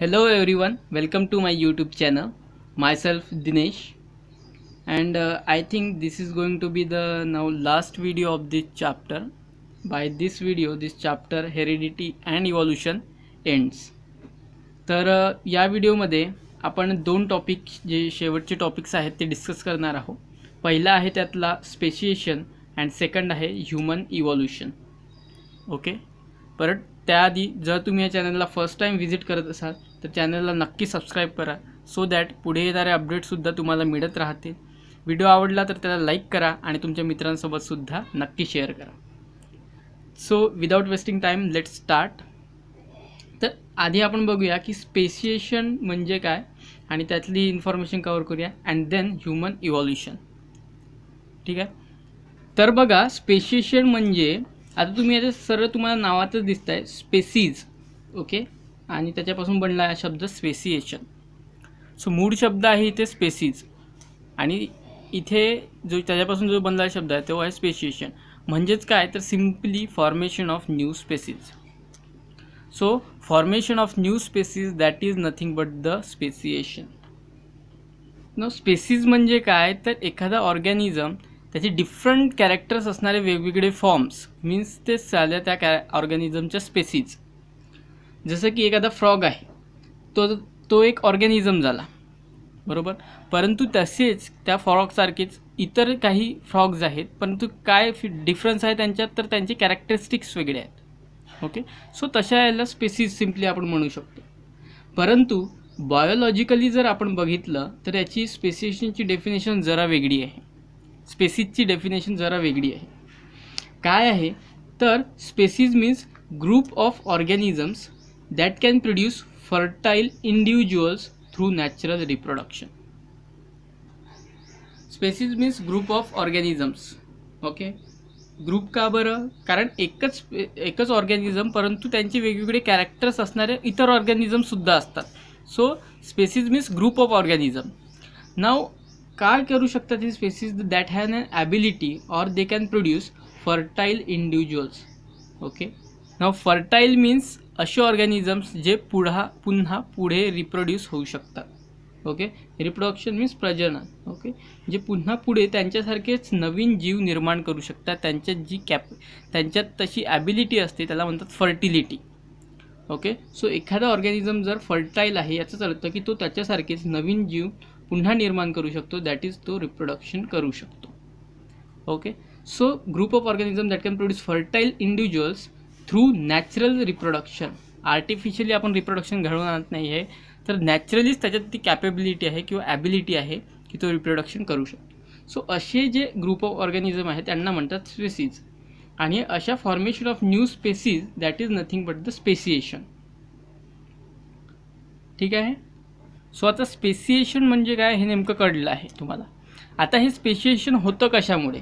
Hello everyone welcome to my YouTube channel myself Dinesh and I think this is going to be the now last video of this chapter by this video this chapter heredity and evolution ends तर uh, या व्हिडिओमध्ये आपण दोन topic जे शेवटचे topics आहेत ते discuss करणार आहोत पहिला आहे त्यातला स्पेशिएशन अँड सेकंड आहे ह्यूमन इवॉल्युशन ओके परत त्याआधी जर तुम्ही या चॅनलला फर्स्ट टाईम विजिट करत असाल तर चॅनलला नक्की सबस्क्राईब करा सो दॅट पुढे येणारे अपडेटसुद्धा तुम्हाला मिळत राहतील व्हिडिओ आवडला तर त्याला लाईक करा आणि तुमच्या मित्रांसोबतसुद्धा नक्की शेअर करा so without wasting time let start तर आधी आपण बघूया की स्पेसिएशन म्हणजे काय आणि त्यातली इन्फॉर्मेशन कवर करूया अँड देन ह्युमन इव्हॉल्युशन ठीक आहे तर बघा स्पेसिएशन म्हणजे आता तुम्ही याच्या सरळ तुम्हाला नावातच दिसत आहे स्पेसीज ओके आणि त्याच्यापासून बनला हा शब्द स्पेसिएशन सो मूळ शब्द आहे इथे स्पेसिज आणि इथे जो त्याच्यापासून जो बनला शब्द आहे तो आहे स्पेसिएशन म्हणजेच काय तर simply formation of new species so formation of new species that is nothing but the speciation no species म्हणजे काय तर एखादा ऑर्गॅनिझम त्याचे डिफरंट कॅरेक्टर्स असणारे वेगवेगळे फॉर्म्स मीन्स ते चालल्या त्या कॅ ऑर्गॅनिझमच्या स्पेसीज जसं की एखादा फ्रॉग आहे तो तो एक ऑर्गॅनिझम झाला बरोबर परंतु तसेच त्या फ्रॉगसारखेच इतर काही फ्रॉग्स आहेत परंतु काय फि डिफरन्स आहे त्यांच्यात तर त्यांचे कॅरेक्टरिस्टिक्स वेगळे आहेत ओके सो तशा याला स्पेसिस सिम्पली आपण म्हणू शकतो परंतु बायोलॉजिकली जर आपण बघितलं तर याची स्पेसिशनची डेफिनेशन जरा वेगळी आहे स्पेसिसची डेफिनेशन जरा वेगळी आहे काय आहे तर species means group of organisms that can produce fertile individuals through natural reproduction. Species means group of organisms okay group का बरं कारण एकच एकच ऑर्गॅनिझम परंतु त्यांचे वेगवेगळे कॅरेक्टर्स असणारे इतर ऑर्गॅनिझमसुद्धा असतात so species means group of organism now काय करू शकतात हे species that has an ability or they can produce fertile individuals okay now fertile means असे ऑर्गॅनिझम्स जे पुढा पुन्हा पुढे रिप्रोड्यूस होऊ शकतात ओके रिप्रोडक्शन मीन्स प्रजनन ओके जे पुन्हा पुढे त्यांच्यासारखेच नवीन जीव निर्माण करू शकतात त्यांच्यात जी कॅप त्यांच्यात तशी ॲबिलिटी असते त्याला म्हणतात फर्टिलिटी ओके सो एखादा ऑर्गॅनिझम जर फर्टाईल आहे याचाच अर्थ की तो त्याच्यासारखेच नवीन जीव पुन्हा निर्माण करू शकतो दॅट इज तो रिप्रोडक्शन करू शकतो okay so group of organism that can produce fertile individuals through natural reproduction artificially आपण रिप्रोडक्शन घडवून आणत नाही आहे तर नॅचरलीच त्याच्यात ती कॅपेबिलिटी आहे किंवा ॲबिलिटी आहे की तो रिप्रोडक्शन करू शकतो सो असे जे ग्रुप ऑफ ऑर्गॅनिझम आहे त्यांना म्हणतात स्पेसीज आणि अशा formation of new species that is nothing but the speciation ठीक आहे सो आता स्पेसिएशन म्हणजे काय हे नेमकं कळलं आहे तुम्हाला आता हे स्पेसिएशन होतं कशामुळे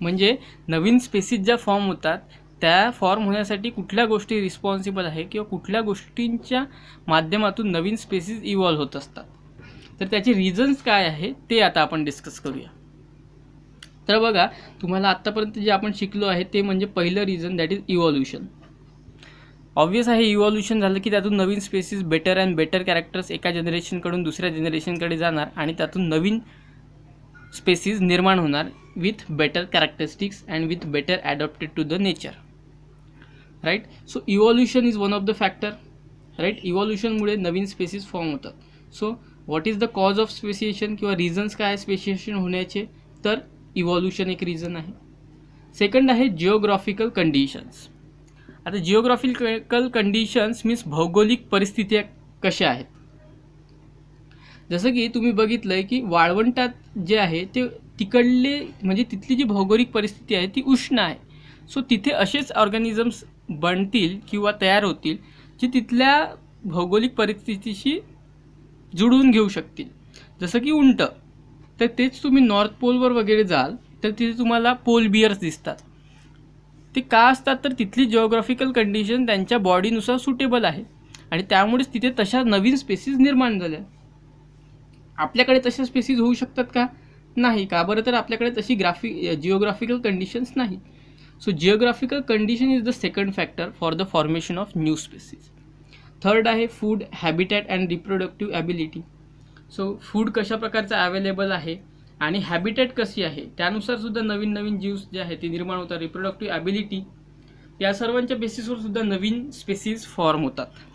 म्हणजे नवीन स्पेसीज ज्या फॉर्म होतात त्या फॉर्म होण्यासाठी कुठल्या गोष्टी रिस्पॉन्सिबल आहे किंवा कुठल्या गोष्टींच्या माध्यमातून नवीन स्पेसीज इव्हॉल्व होत असतात तर त्याचे रिझन्स काय आहे ते आता आपण डिस्कस करूया तर बघा तुम्हाला आत्तापर्यंत जे आपण शिकलो आहे ते म्हणजे पहिलं reason that is evolution obvious आहे इव्हॉल्युशन झालं की त्यातून नवीन species better and better characters एका जनरेशनकडून दुसऱ्या जनरेशनकडे जाणार आणि त्यातून नवीन स्पेसीज निर्माण होणार with better characteristics and with better adapted to the nature right so evolution is one of the factor right इव्हॉल्युशनमुळे नवीन स्पेसिस फॉर्म होतात so what is the cause of speciation किंवा रिझन्स काय आहे स्पेसिएशन होण्याचे तर इव्हॉल्युशन एक reason आहे सेकंड आहे जिओग्राफिकल कंडिशन्स आता जिओग्राफिकल कंडिशन्स मीन्स भौगोलिक परिस्थिती कशा आहेत जसं की तुम्ही बघितलं आहे की वाळवंटात जे आहे ते तिकडले म्हणजे तिथली जी भौगोलिक परिस्थिती आहे ती उष्ण आहे सो तिथे असेच ऑर्गॅनिझम्स बनतील किंवा तयार होतील जी तिथल्या भौगोलिक परिस्थितीशी जुळवून घेऊ शकतील जसं की उंट तर तेच तुम्ही नॉर्थ पोलवर वगैरे जाल तर तिथे तुम्हाला पोल बियर्स दिसतात ते का असतात तर तिथली जिओग्राफिकल कंडिशन त्यांच्या बॉडीनुसार सुटेबल आहे आणि त्यामुळेच तिथे तशा नवीन स्पेसीज निर्माण झाल्या आपल्याकडे तशा स्पेसीज होऊ शकतात का नाही का बरं तर आपल्याकडे तशी ग्राफिक जिओग्राफिकल कंडिशन्स नाही so geographical condition is the second factor for the formation of new species third आहे food habitat and reproductive ability so food कशा प्रकारचं अवेलेबल आहे आणि हॅबिटॅट कशी आहे त्यानुसार सुद्धा नवीन नवीन जीव्स जे आहेत ते निर्माण होतात रिप्रोडक्टिव्ह ॲबिलिटी या सर्वांच्या बेसिसवर सुद्धा नवीन स्पेसीज फॉर्म होतात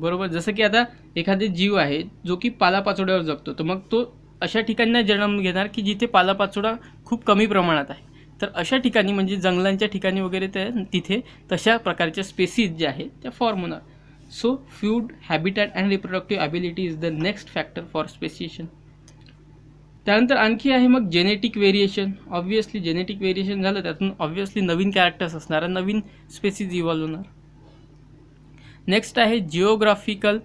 बरोबर जसं की आता एखादे जीव आहे जो की पालापाचोड्यावर जगतो तर मग तो अशा ठिकाणी जन्म घेणार की जिथे पालापाचोडा खूप कमी प्रमाणात आहे तर अशा ठिकाणी म्हणजे जंगलांच्या ठिकाणी वगैरे त्या तिथे तशा प्रकारच्या स्पेसीज ज्या आहेत त्या फॉर्म होणार so food habitat and reproductive ability is the next factor for speciation त्यानंतर आणखी आहे मग genetic variation obviously genetic variation झालं त्यातून ऑब्व्हियसली नवीन कॅरेक्टर्स असणार नवीन स्पेसीज इव्हॉल्व होणार नेक्स्ट आहे जिओग्राफिकल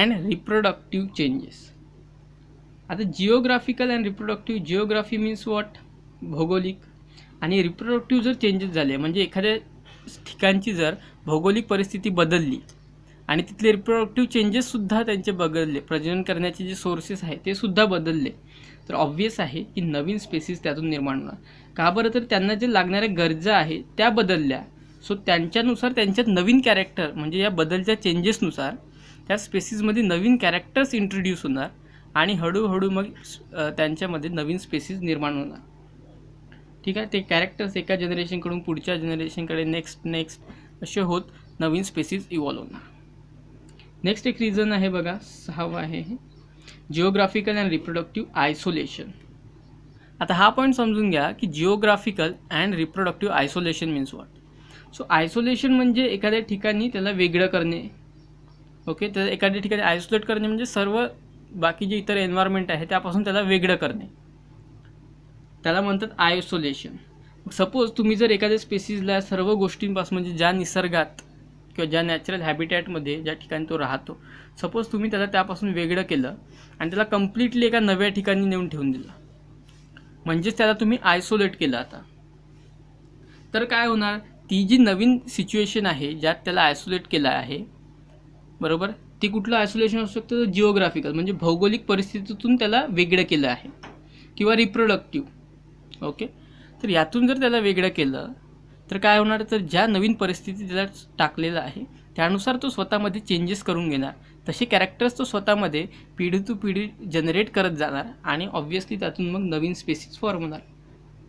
अँड रिप्रोडक्टिव्ह चेंजेस आता geographical and reproductive geography means what भौगोलिक आणि रिप्रोडक्टिव्ह जर चेंजेस झाले म्हणजे एखाद्या ठिकाणची जर भौगोलिक परिस्थिती बदलली आणि तिथले रिप्रोडक्टिव्ह चेंजेससुद्धा त्यांचे बदलले प्रजनन करण्याचे जे सोर्सेस आहे ते सुद्धा बदलले तर ऑब्वियस आहे की नवीन स्पेसीस त्यातून निर्माण होणार का बरं तर त्यांना जे लागणाऱ्या गरजा आहे त्या बदलल्या सो त्यांच्यानुसार त्यांच्यात नवीन कॅरेक्टर म्हणजे या बदलच्या चेंजेसनुसार त्या स्पेसीसमध्ये नवीन कॅरेक्टर्स इंट्रोड्यूस होणार आणि हळूहळू मग त्यांच्यामध्ये नवीन स्पेसीस निर्माण होणार ठीक आहे ते कॅरेक्टर्स एका जनरेशनकडून पुढच्या जनरेशनकडे नेक्स्ट नेक्स्ट असे होत नवीन स्पेसिस इव्हॉल्व होणार नेक्स्ट एक रिझन आहे बघा सहावं आहे जिओग्राफिकल अँड रिप्रोडक्टिव्ह आयसोलेशन आता हा पॉईंट समजून घ्या की geographical and reproductive isolation means what so isolation म्हणजे एखाद्या ठिकाणी त्याला वेगळं करणे ओके तर एखाद्या ठिकाणी आयसोलेट करणे म्हणजे सर्व बाकी जे इतर एन्व्हायरमेंट आहे त्यापासून त्याला वेगळं करणे त्याला म्हणतात आयसोलेशन सपोज तुम्ही जर एखाद्या स्पेसिसला सर्व गोष्टींपासून म्हणजे ज्या निसर्गात किंवा ज्या नॅचरल हॅबिटॅटमध्ये ज्या ठिकाणी तो राहतो सपोज तुम्ही त्याला त्यापासून वेगळं केलं आणि त्याला कम्प्लिटली एका नव्या ठिकाणी नेऊन ठेवून दिलं म्हणजेच त्याला तुम्ही आयसोलेट केलं आता तर काय होणार ती जी नवीन सिच्युएशन आहे ज्यात त्याला आयसोलेट केलं आहे बरोबर ती कुठलं आयसोलेशन असू शकतं जिओग्राफिकल म्हणजे भौगोलिक परिस्थितीतून त्याला वेगळं केलं आहे किंवा रिप्रोडक्टिव्ह ओके तर यातून जर त्याला वेगळं केलं तर काय होणार तर ज्या नवीन परिस्थिती त्याला टाकलेलं आहे त्यानुसार तो स्वतःमध्ये चेंजेस करून घेणार तसे कॅरेक्टर्स तो स्वतःमध्ये पिढी टू पिढी जनरेट करत जाणार आणि ऑब्व्हियसली त्यातून मग नवीन स्पेसिस फॉर्म होणार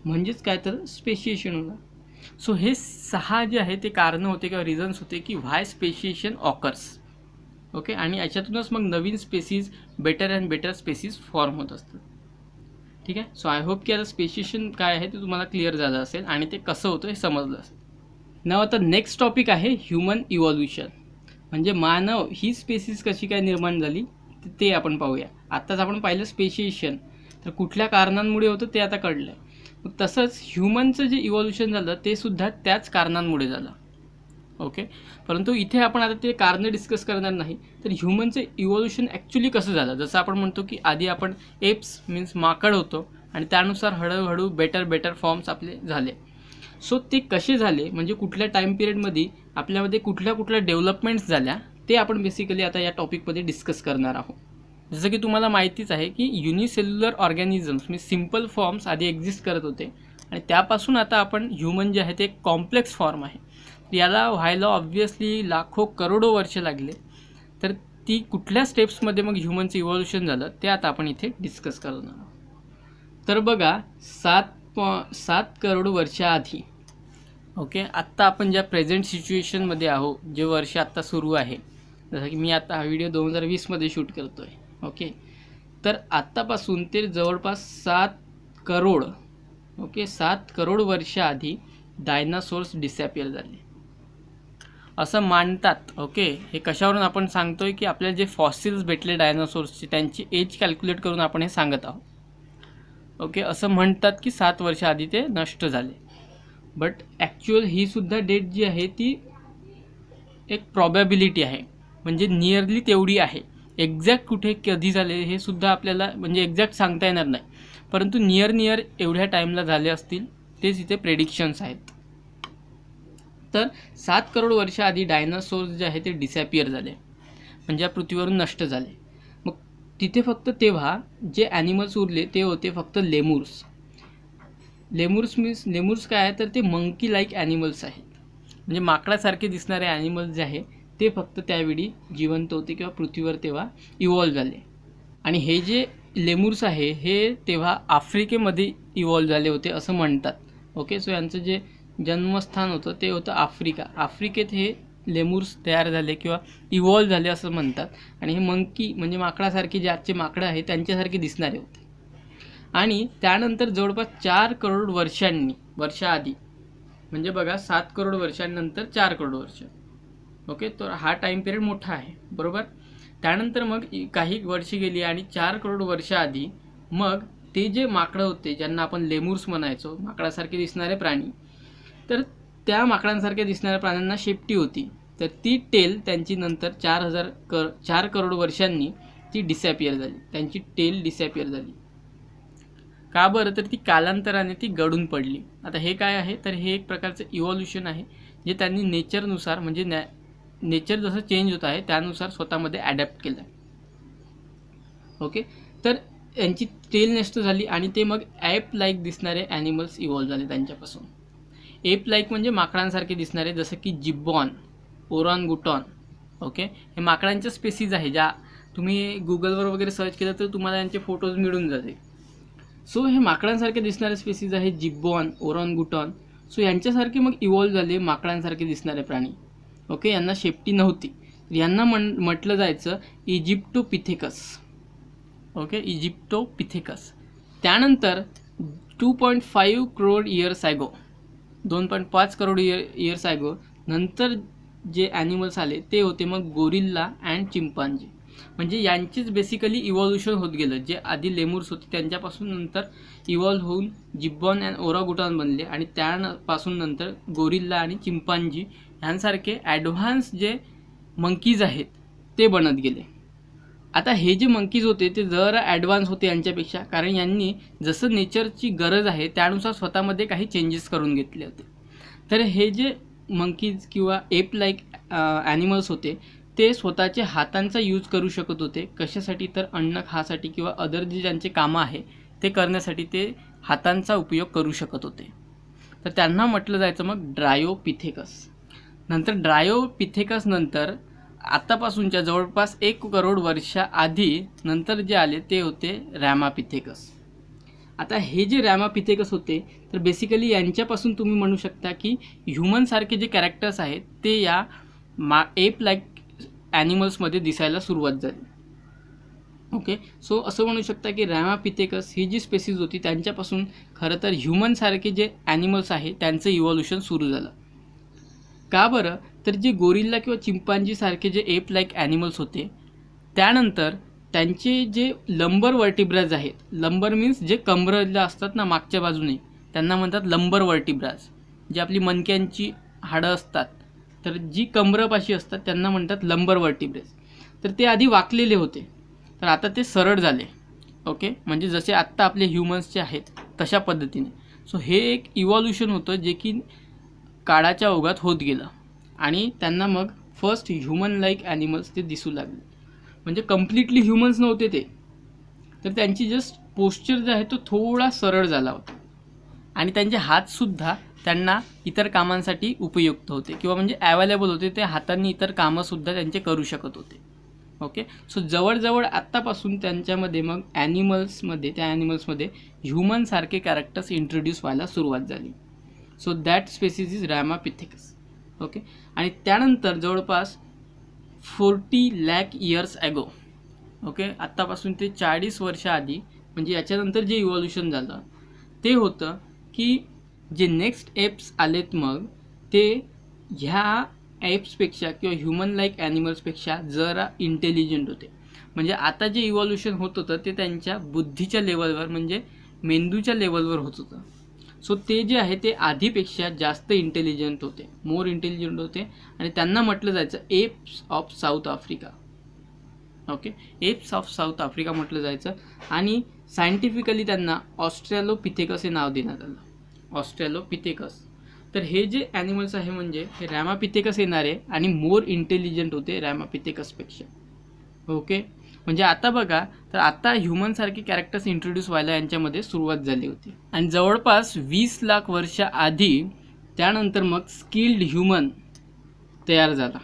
म्हणजेच काय तर स्पेशिएशन होणार सो हे सहा जे आहे ते कारणं होते किंवा रिझन्स होते की व्हाय स्पेशिएशन ऑकर्स ओके आणि याच्यातूनच मग नवीन species better and better species form होत असतात ठीक आहे सो आय होप की आता स्पेसिशन काय आहे ते तुम्हाला क्लिअर झालं असेल आणि ते कसं होतं हे समजलं असेल न आता नेक्स्ट टॉपिक आहे ह्युमन इव्हॉल्युशन म्हणजे मानव ही स्पेसिस कशी काय निर्माण झाली ते आपण पाहूया आत्ताच आपण पाहिलं स्पेशिएशन तर कुठल्या कारणांमुळे होतं ते आता कळलं तसंच ह्युमनचं जे इव्हॉल्युशन झालं ते सुद्धा त्याच कारणांमुळे झालं ओके परंतु इथे आपण आता ते कारणे डिस्कस करणार नाही तर ह्युमनचं इव्होल्युशन ॲक्च्युली कसं झालं जसं आपण म्हणतो की आधी आपण एप्स मीन्स माकड होतो आणि त्यानुसार हळूहळू बेटर बेटर फॉर्म्स आपले झाले सो ते कसे झाले म्हणजे कुठल्या टाईम पिरियडमध्ये आपल्यामध्ये कुठल्या कुठल्या डेव्हलपमेंट्स झाल्या ते आपण बेसिकली आता या टॉपिकमध्ये डिस्कस करणार आहोत जसं की तुम्हाला माहितीच आहे की युनिसेल्युलर ऑर्गॅनिझम्स म्हणजे सिम्पल फॉर्म्स आधी एक्झिस्ट करत होते आणि त्यापासून आता आपण ह्युमन जे आहे ते एक कॉम्प्लेक्स फॉर्म आहे याला व्हायला ऑब्व्हियसली लाखो करोडो वर्ष लागले तर ती कुठल्या स्टेप्समध्ये मग ह्युमनचं इव्हॉल्युशन झालं ते आता आपण इथे डिस्कस करणार आहोत तर बघा सात पॉ सात करोड वर्षाआधी ओके आत्ता आपण ज्या प्रेझेंट सिच्युएशनमध्ये आहो जे वर्ष आत्ता सुरू आहे जसं की मी आता हा व्हिडिओ दोन हजार वीसमध्ये शूट करतो आहे ओके तर आत्तापासून ते जवळपास सात करोड ओके सात करोड आधी डायनासोर्स डिसॅपियर झाले असं मानतात ओके हे कशावरून आपण सांगतो आहे की आपल्याला जे फॉसिल्स भेटले डायनासोर्सचे त्यांची एज कॅल्क्युलेट करून आपण हे सांगत आहोत ओके असं म्हणतात की सात वर्षाआधी ते नष्ट झाले बट ॲक्च्युअल हीसुद्धा डेट जी आहे ती एक प्रॉबॅबिलिटी आहे म्हणजे नियरली तेवढी आहे एक्झॅक्ट कुठे कधी झाले हे सुद्धा आपल्याला म्हणजे एक्झॅक्ट सांगता येणार नाही परंतु नियर नियर एवढ्या टाईमला झाले असतील तेच इथे प्रेडिक्शन्स आहेत तर सात करोड वर्षाआधी डायनासोर्स जे आहे ते डिसॲपियर झाले म्हणजे या पृथ्वीवरून नष्ट झाले मग तिथे फक्त तेव्हा जे ॲनिमल्स उरले ते होते फक्त लेमूर्स लेमूर्स मीन्स लेमूर्स काय आहे तर ते मंकी लाईक ॲनिमल्स आहेत म्हणजे माकडासारखे दिसणारे ॲनिमल्स जे आहे ते फक्त त्यावेळी जिवंत होते किंवा पृथ्वीवर तेव्हा इव्हॉल्व झाले आणि हे जे लेमुर्स आहे हे तेव्हा आफ्रिकेमध्ये इव्हॉल्व झाले होते असं म्हणतात ओके सो यांचं जे जन्मस्थान होतं ते होतं आफ्रिका आफ्रिकेत हे लेमुर्स तयार झाले किंवा इव्हॉल्व झाले असं म्हणतात आणि हे मंकी म्हणजे माकडासारखे जे आजचे माकडं आहेत त्यांच्यासारखे दिसणारे होते आणि त्यानंतर जवळपास चार करोड वर्षांनी वर्षाआधी म्हणजे बघा सात करोड वर्षांनंतर चार करोड वर्ष ओके तर हा टाईम पिरियड मोठा आहे बरोबर त्यानंतर मग काही वर्षे गेली आणि चार करोड वर्षाआधी मग ते जे माकडं होते ज्यांना आपण लेमूर्स म्हणायचो माकडासारखे दिसणारे प्राणी तर त्या माकडांसारख्या दिसणाऱ्या प्राण्यांना शेपटी होती तर ती टेल त्यांची नंतर चार हजार कर चार करोड वर्षांनी ती डिसॅपियर झाली त्यांची टेल डिसॅपियर झाली का बरं तर ती कालांतराने ती गडून पडली आता हे काय आहे तर हे एक प्रकारचं इव्हॉल्युशन आहे जे त्यांनी नेचरनुसार म्हणजे नॅ नेचर जसं चेंज होत आहे त्यानुसार स्वतःमध्ये ॲडॅप्ट केलं आहे ओके तर यांची टेल नष्ट झाली आणि ते मग ॲप लाईक दिसणारे ॲनिमल्स इव्हॉल्व झाले त्यांच्यापासून एप लाईक म्हणजे माकडांसारखे दिसणारे जसं की जिब्बॉन ओरॉन गुटॉन ओके हे माकडांच्या स्पेसीज आहे ज्या तुम्ही गुगलवर वगैरे सर्च केलं तर तुम्हाला यांचे फोटोज मिळून जाते सो हे माकडांसारखे दिसणारे स्पेसीज आहे जिब्बॉन ओरॉन गुटॉन सो यांच्यासारखे मग इव्हॉल्व झाले माकडांसारखे दिसणारे प्राणी ओके यांना शेपटी नव्हती यांना म्हण म्हटलं जायचं Aegyptopithecus okay Aegyptopithecus त्यानंतर two point five crore years ago दोन पॉईंट पाच करोड इयर इयर्स ॲगो नंतर जे ॲनिमल्स आले ते होते मग गोरिल्ला अँड चिंपांजी म्हणजे यांचीच बेसिकली इव्हॉल्युशन होत गेलं जे आधी लेमूर्स होते त्यांच्यापासून नंतर इव्हॉल्व्ह होऊन जिब्बॉन अँड ओरागुटान बनले आणि त्यापासून नंतर गोरिल्ला आणि चिंपांजी ह्यांसारखे ॲडव्हान्स जे मंकीज आहेत ते बनत गेले आता हे जे मंकीज होते ते जरा ॲडव्हान्स होते यांच्यापेक्षा कारण यांनी जसं नेचरची गरज आहे त्यानुसार स्वतःमध्ये काही चेंजेस करून घेतले होते तर हे जे मंकीज किंवा एप लाईक ॲनिमल्स होते ते स्वतःचे हातांचा यूज करू शकत होते कशासाठी तर अन्न खासाठी किंवा अदर जे ज्यांचे कामं आहे ते करण्यासाठी ते हातांचा उपयोग करू शकत होते तर त्यांना म्हटलं जायचं मग ड्रायोपिथेकस नंतर ड्रायोपिथेकस नंतर आत्तापासूनच्या जवळपास एक करोड वर्षाआधी नंतर जे आले ते होते रॅमापिथेकस आता हे जे रॅमापिथेकस होते तर बेसिकली यांच्यापासून तुम्ही म्हणू शकता की ह्युमनसारखे जे कॅरेक्टर्स आहेत ते या मा एप लाईक ॲनिमल्समध्ये दिसायला सुरुवात झाली ओके सो असं म्हणू शकता की पितेकस ही जी स्पेसीज होती त्यांच्यापासून खरं तर ह्युमनसारखे जे ॲनिमल्स आहे त्यांचं इव्हॉल्युशन सुरू झालं का बरं तर जे गोरिल्ला किंवा चिंपांजीसारखे जे एप लाईक ॲनिमल्स होते त्यानंतर त्यांचे जे लंबर वर्टिब्राज आहेत लंबर मीन्स जे कमरला असतात ना मागच्या बाजूने त्यांना म्हणतात लंबर वर्टिब्राज जे आपली मनक्यांची हाडं असतात तर जी कमरपाशी असतात त्यांना म्हणतात लंबर वर्टिब्रेस तर ते आधी वाकलेले होते तर आता ते सरळ झाले ओके म्हणजे जसे आत्ता आपले ह्युमन्सचे आहेत तशा पद्धतीने सो हे एक इव्हॉल्युशन होतं जे की काळाच्या ओघात होत गेलं आणि त्यांना मग फर्स्ट ह्युमन लाईक ॲनिमल्स ते दिसू लागले म्हणजे कम्प्लिटली ह्युमन्स नव्हते ते तर त्यांची जस्ट पोश्चर जो आहे तो थोडा सरळ झाला होता आणि त्यांचे हातसुद्धा त्यांना इतर कामांसाठी उपयुक्त होते किंवा म्हणजे ॲवेलेबल होते ते हातांनी इतर कामंसुद्धा त्यांचे करू शकत होते ओके सो जवळजवळ आत्तापासून त्यांच्यामध्ये मग ॲनिमल्समध्ये त्या ॲनिमल्समध्ये ह्युमनसारखे कॅरेक्टर्स इंट्रोड्यूस व्हायला सुरुवात झाली so that species is Ramapithecus okay आणि त्यानंतर जवळपास forty lakh years ago okay आत्तापासून ते चाळीस वर्षाआधी म्हणजे याच्यानंतर जे इव्हॉल्युशन झालं ते होतं की जे नेक्स्ट ॲप्स आलेत मग ते ह्या ॲप्सपेक्षा किंवा ह्युमन लाईक ॲनिमल्सपेक्षा जरा इंटेलिजंट होते म्हणजे आता जे इव्हॉल्युशन होत होतं ते त्यांच्या बुद्धीच्या लेवलवर म्हणजे मेंदूच्या लेवलवर होत होतं सो ते जे आहे ते आधीपेक्षा जास्त इंटेलिजंट होते मोर इंटेलिजंट होते आणि त्यांना म्हटलं जायचं apes of South Africa okay apes of South Africa म्हटलं जायचं आणि सायंटिफिकली त्यांना ऑस्ट्रॅलोपिथेक असे नाव देण्यात आलं ऑस्ट्रॅलोपिथेकस तर हे जे ॲनिमल्स आहे म्हणजे हे रॅमापिथेकस येणार आहे आणि मोर इंटेलिजंट होते रॅमापिथेकसपेक्षा ओके म्हणजे आता बघा तर आता ह्युमनसारखे कॅरेक्टर्स इंट्रोड्यूस व्हायला यांच्यामध्ये सुरुवात झाली होती आणि जवळपास वीस लाख वर्षाआधी त्यानंतर मग स्किल्ड ह्युमन तयार झाला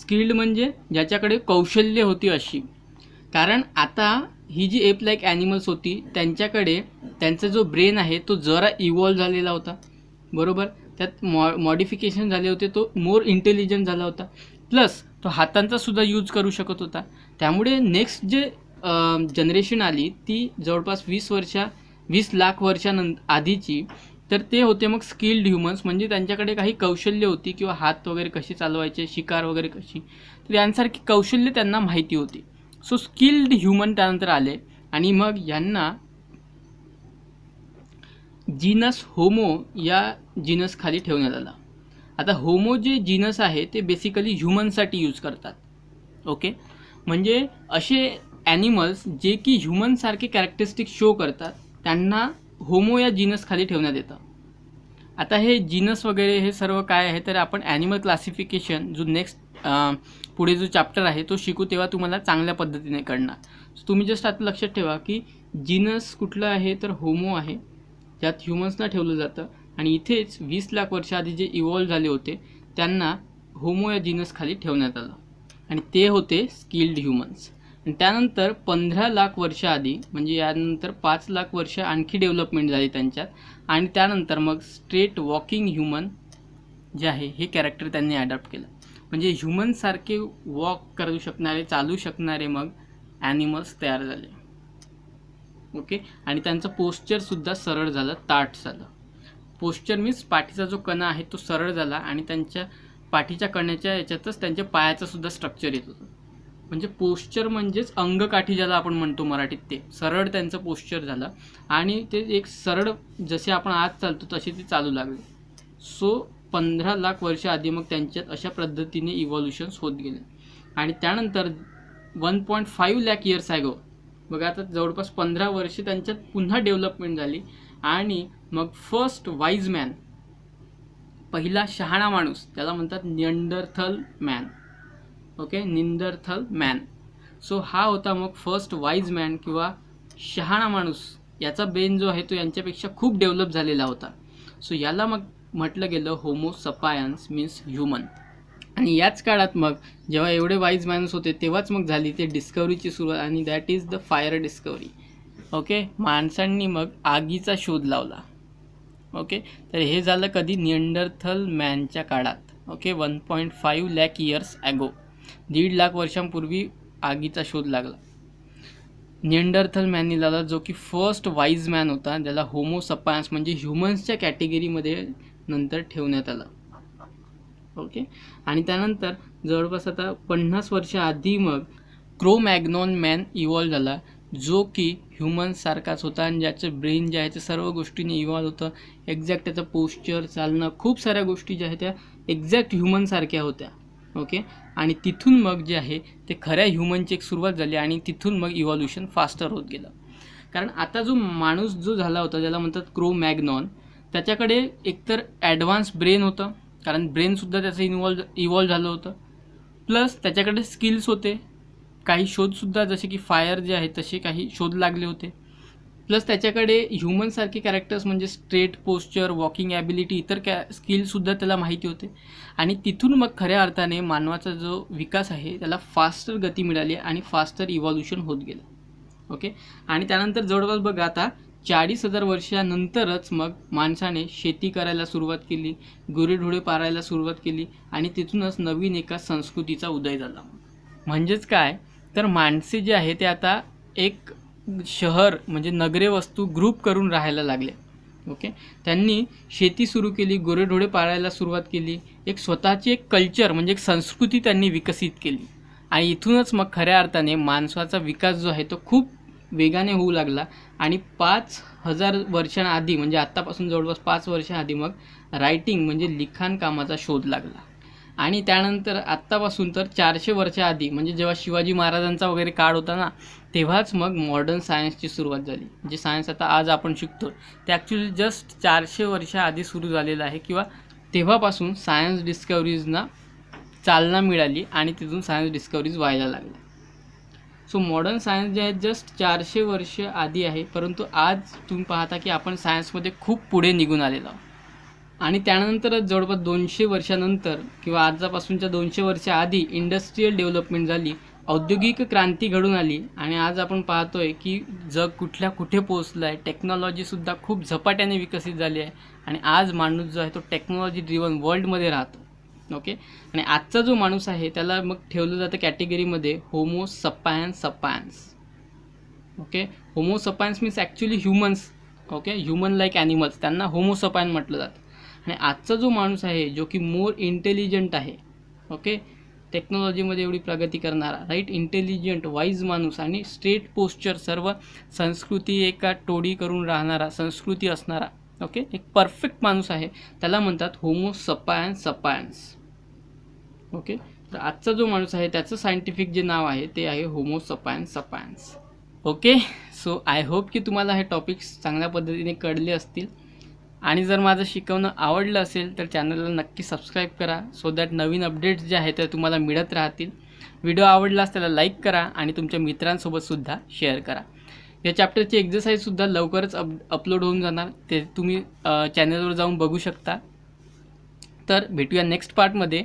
स्किल्ड म्हणजे ज्याच्याकडे कौशल्य होती अशी कारण आता ही जी एप लाईक ॲनिमल्स होती त्यांच्याकडे त्यांचा जो ब्रेन आहे तो जरा इव्हॉल्व झालेला होता बरोबर त्यात मॉ मॉडिफिकेशन झाले होते तो मोर इंटेलिजंट झाला होता प्लस तो हातांचासुद्धा यूज करू शकत होता त्यामुळे नेक्स्ट जे जनरेशन आली ती जवळपास वीस वर्षा वीस लाख वर्षानं आधीची तर ते होते मग स्किल्ड ह्युमन्स म्हणजे त्यांच्याकडे काही कौशल्य होती किंवा हात वगैरे कसे चालवायचे शिकार वगैरे कशी तर यांसारखी कौशल्य त्यांना माहिती होती सो स्किल्ड ह्युमन त्यानंतर आले आणि मग यांना जीनस होमो या खाली ठेवण्यात आला आता होमो जे जीनस आहे ते बेसिकली ह्युमनसाठी यूज करतात ओके म्हणजे असे ॲनिमल्स जे की ह्युमनसारखे कॅरेक्टरिस्टिक शो करतात त्यांना होमो या खाली ठेवण्यात येतं आता हे जीनस वगैरे हे सर्व काय आहे तर आपण ॲनिमल क्लासिफिकेशन जो नेक्स्ट पुढे जो चॅप्टर आहे तो शिकू तेव्हा तुम्हाला चांगल्या पद्धतीने कळणार सो तुम्ही जस्ट आता लक्षात ठेवा की जीनस कुठलं आहे तर होमो आहे ज्यात ह्युमन्सना ठेवलं जातं आणि इथेच वीस लाख वर्षाआधी जे इव्हॉल्व झाले होते त्यांना होमो या जीनसखाली ठेवण्यात आलं आणि ते होते स्किल्ड ह्युमन्स आणि त्यानंतर पंधरा लाख वर्षाआधी म्हणजे यानंतर पाच लाख वर्ष आणखी डेव्हलपमेंट झाली त्यांच्यात आणि त्यानंतर मग स्ट्रेट वॉकिंग ह्युमन जे आहे हे कॅरेक्टर त्यांनी ॲडॉप्ट केलं म्हणजे ह्युमनसारखे वॉक करू शकणारे चालू शकणारे मग ॲनिमल्स तयार झाले ओके आणि त्यांचं पोस्चरसुद्धा सरळ झालं ताट झालं पोस्चर मीन्स पाठीचा जो कणा आहे तो सरळ झाला आणि त्यांच्या पाठीच्या कण्याच्या याच्यातच त्यांच्या पायाचंसुद्धा सुद्धा स्ट्रक्चर येत होतं म्हणजे पोश्चर म्हणजेच अंगकाठी ज्याला आपण म्हणतो मराठीत ते सरळ त्यांचं पोश्चर झालं आणि ते एक सरळ जसे आपण आज चालतो तसे ते चालू लागले सो पंधरा लाख वर्ष आधी मग त्यांच्यात अशा पद्धतीने इव्हॉल्युशन्स होत गेले आणि त्यानंतर one point five lakh years go बघा आता जवळपास पंधरा वर्ष त्यांच्यात पुन्हा डेव्हलपमेंट झाली आणि मग फर्स्ट वाईज मॅन पहिला शहाणा माणूस त्याला म्हणतात Neanderthal man okay Neanderthal man so हा होता मग फर्स्ट वाईज मॅन किंवा शहाणा माणूस याचा बेन जो आहे तो यांच्यापेक्षा खूप डेव्हलप झालेला होता सो याला मग म्हटलं गेलं होमो सपायन्स मीन्स ह्युमन आणि याच काळात मग जेव्हा एवढे वाईज माणूस होते तेव्हाच मग झाली ते डिस्कवरीची सुरुवात आणि that is the fire discovery okay माणसांनी मग आगीचा शोध लावला ओके तर हे झालं कधी निंडरथल मॅनच्या काळात okay one point five lakh years ago दीड लाख वर्षांपूर्वी आगीचा शोध लागला निंडरथल मॅननी लावला जो की फर्स्ट वाईज मॅन होता ज्याला होमो सपायन्स म्हणजे ह्युमन्सच्या कॅटेगरीमध्ये नंतर ठेवण्यात आला ओके आणि त्यानंतर जवळपास आता पन्नास वर्ष आधी मग क्रो मॅग्नॉन मॅन इव्हॉल्व्ह झाला जो की ह्युमनसारखाच होता आणि ज्याचं ब्रेन जे आहे ते सर्व गोष्टींनी इव्हॉल्व होतं एक्झॅक्ट त्याचं पोस्चर चालणं खूप साऱ्या गोष्टी ज्या आहेत त्या एक्झॅक्ट ह्युमनसारख्या होत्या ओके आणि तिथून मग जे आहे ते खऱ्या ह्युमनची एक सुरुवात झाली आणि तिथून मग इव्हॉल्युशन फास्टर होत गेलं कारण आता जो माणूस जो झाला होता ज्याला म्हणतात क्रो त्याच्याकडे एकतर ॲडव्हान्स ब्रेन होतं कारण ब्रेनसुद्धा त्याचं इन्वॉल्व इव्हॉल्व झालं होतं प्लस त्याच्याकडे स्किल्स होते काही शोधसुद्धा जसे की फायर जे आहे तसे काही शोध लागले होते प्लस त्याच्याकडे ह्युमनसारखे कॅरेक्टर्स म्हणजे स्ट्रेट पोस्चर वॉकिंग ॲबिलिटी इतर कॅ स्किल्ससुद्धा त्याला माहिती होते आणि तिथून मग खऱ्या अर्थाने मानवाचा जो विकास आहे त्याला फास्टर गती मिळाली आणि फास्टर इव्हॉल्युशन होत गेलं ओके आणि त्यानंतर जवळपास बघा आता चाळीस हजार वर्षानंतरच मग माणसाने शेती करायला सुरुवात केली गुरेढोळे पारायला सुरुवात केली आणि तिथूनच नवीन एका संस्कृतीचा उदय झाला म्हणजेच काय तर माणसे जे आहे ते आता एक शहर म्हणजे नगरे वस्तू ग्रुप करून राहायला लागले ओके त्यांनी शेती सुरू केली गोरेढोळे पाळायला सुरुवात केली एक स्वतःची एक कल्चर म्हणजे एक संस्कृती त्यांनी विकसित केली आणि इथूनच मग खऱ्या अर्थाने माणसाचा विकास जो आहे तो खूप वेगाने होऊ लागला आणि पाच हजार वर्षांआधी म्हणजे आत्तापासून जवळपास पाच वर्षाआधी मग रायटिंग म्हणजे लिखाण कामाचा शोध लागला आणि त्यानंतर आत्तापासून तर चारशे वर्षाआधी म्हणजे जेव्हा शिवाजी महाराजांचा वगैरे काळ होता ना तेव्हाच मग मॉडर्न सायन्सची सुरुवात झाली जे सायन्स आता आज आपण शिकतो ते ॲक्च्युली जस्ट चारशे वर्षाआधी सुरू झालेलं आहे किंवा तेव्हापासून सायन्स डिस्कवरीजना चालना मिळाली आणि तिथून सायन्स डिस्कवरीज व्हायला लागल्या सो मॉडर्न सायन्स जे आहे जस्ट चारशे वर्ष आधी आहे परंतु आज तुम्ही पाहता की आपण सायन्समध्ये खूप पुढे निघून आलेलो आहोत आणि त्यानंतर जवळपास दोनशे वर्षानंतर किंवा आजपासूनच्या दोनशे वर्षाआधी आधी इंडस्ट्रीयल डेव्हलपमेंट झाली औद्योगिक क्रांती घडून आली आणि आज आपण पाहतोय की जग कुठल्या कुठे पोहोचलं आहे टेक्नॉलॉजीसुद्धा खूप झपाट्याने विकसित झाली आहे आणि आज माणूस जो आहे तो टेक्नॉलॉजी ड्रिवन वर्ल्डमध्ये राहतो ओके आणि आजचा जो माणूस आहे त्याला मग ठेवलं जातं कॅटेगरीमध्ये homo sapien sapiens okay homo sapiens means actually humans okay human like animals त्यांना होमो सपायन म्हटलं जातं आणि आजचा जो माणूस आहे जो की मोर इंटेलिजंट आहे ओके टेक्नॉलॉजीमध्ये एवढी प्रगती करणारा राईट इंटेलिजंट वाईज माणूस आणि स्ट्रेट पोस्चर सर्व संस्कृती एका टोडी करून राहणारा संस्कृती असणारा ओके एक परफेक्ट माणूस आहे त्याला म्हणतात होमो सपायन्स सपायन्स ओके तर आजचा जो माणूस आहे त्याचं सायंटिफिक जे नाव आहे ते आहे homo sapiens sapiens okay so I hope की तुम्हाला हे टॉपिक्स चांगल्या पद्धतीने कळले असतील आणि जर माझं शिकवणं आवडलं असेल तर चॅनलला नक्की सबस्क्राईब करा सो दॅट नवीन अपडेट्स जे आहेत ते तुम्हाला मिळत राहतील व्हिडिओ आवडला आवडलास त्याला लाईक करा आणि तुमच्या मित्रांसोबतसुद्धा शेअर करा या चॅप्टरची एक्झरसाईजसुद्धा लवकरच अप अपलोड होऊन जाणार ते तुम्ही चॅनलवर जाऊन बघू शकता तर भेटूया नेक्स्ट पार्टमध्ये